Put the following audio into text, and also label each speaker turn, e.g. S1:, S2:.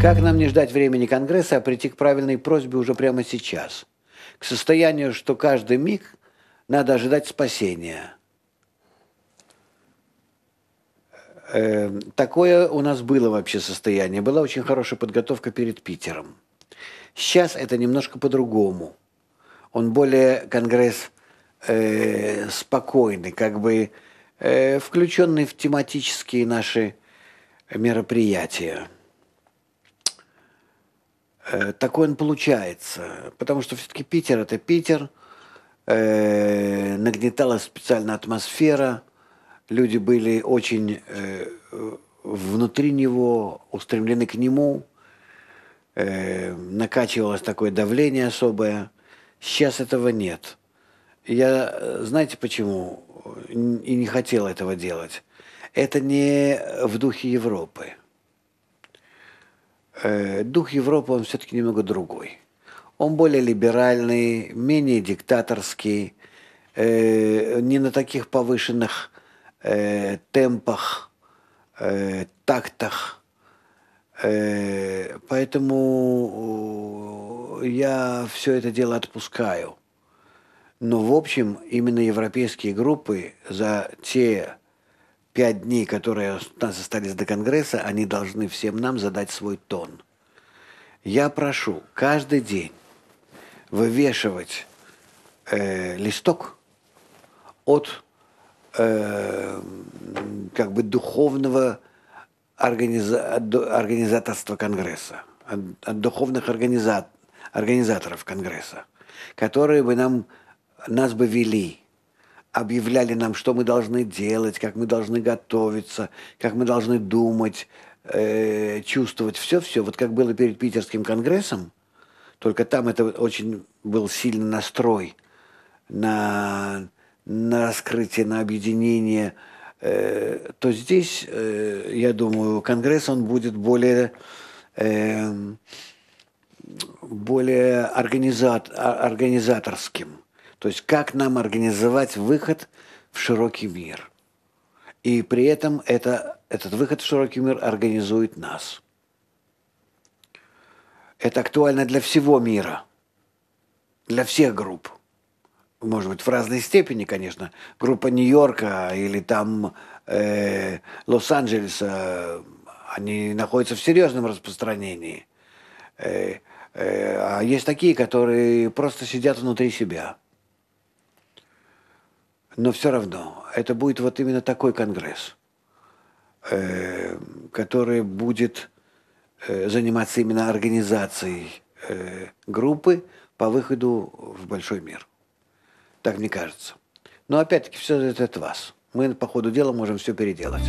S1: Как нам не ждать времени Конгресса, а прийти к правильной просьбе уже прямо сейчас? К состоянию, что каждый миг надо ожидать спасения. Э, такое у нас было вообще состояние. Была очень хорошая подготовка перед Питером. Сейчас это немножко по-другому. Он более Конгресс э, спокойный, как бы э, включенный в тематические наши мероприятия. Э, такой он получается. Потому что все-таки Питер – это Питер. Э, нагнеталась специально атмосфера. Люди были очень э, внутри него, устремлены к нему. накачивалось такое давление особое. Сейчас этого нет. Я, знаете почему? И не хотел этого делать. Это не в духе Европы. Э, дух Европы, он все-таки немного другой. Он более либеральный, менее диктаторский, э, не на таких повышенных э, темпах, э, тактах. Э, поэтому э, я все это дело отпускаю. Но в общем, именно европейские группы за те пять дней, которые у нас остались до Конгресса, они должны всем нам задать свой тон. Я прошу каждый день вывешивать э, листок от э, как бы духовного организа- организаторства Конгресса, от, от духовных организа- организаторов Конгресса, которые бы нам, нас бы вели – объявляли нам, что мы должны делать, как мы должны готовиться, как мы должны думать, э, чувствовать, все-все. Вот как было перед Питерским конгрессом, только там это очень был сильный настрой на, на раскрытие, на объединение, э, то здесь, э, я думаю, Конгресс, он будет более, э, более организат, а, организаторским. То есть как нам организовать выход в широкий мир. И при этом это, этот выход в широкий мир организует нас. Это актуально для всего мира, для всех групп. Может быть, в разной степени, конечно. Группа Нью-Йорка или там э, Лос-Анджелеса, они находятся в серьезном распространении. Э, э, а есть такие, которые просто сидят внутри себя – но все равно это будет вот именно такой конгресс, э, который будет э, заниматься именно организацией э, группы по выходу в большой мир. Так мне кажется. Но опять-таки все зависит от вас. Мы по ходу дела можем все переделать.